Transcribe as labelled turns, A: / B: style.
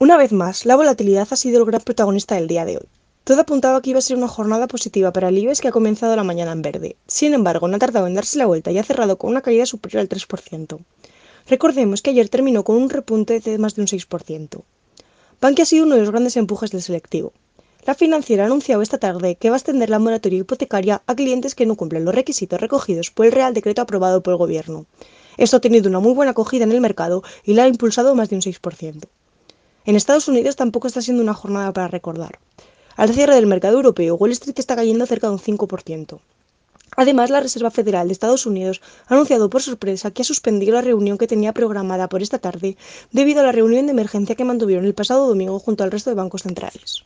A: Una vez más, la volatilidad ha sido el gran protagonista del día de hoy. Todo apuntaba que iba a ser una jornada positiva para el IBEX que ha comenzado la mañana en verde. Sin embargo, no ha tardado en darse la vuelta y ha cerrado con una caída superior al 3%. Recordemos que ayer terminó con un repunte de más de un 6%. Bankia ha sido uno de los grandes empujes del selectivo. La financiera ha anunciado esta tarde que va a extender la moratoria hipotecaria a clientes que no cumplen los requisitos recogidos por el Real Decreto aprobado por el Gobierno. Esto ha tenido una muy buena acogida en el mercado y la ha impulsado más de un 6%. En Estados Unidos tampoco está siendo una jornada para recordar. Al cierre del mercado europeo, Wall Street está cayendo cerca de un 5%. Además, la Reserva Federal de Estados Unidos ha anunciado por sorpresa que ha suspendido la reunión que tenía programada por esta tarde debido a la reunión de emergencia que mantuvieron el pasado domingo junto al resto de bancos
B: centrales.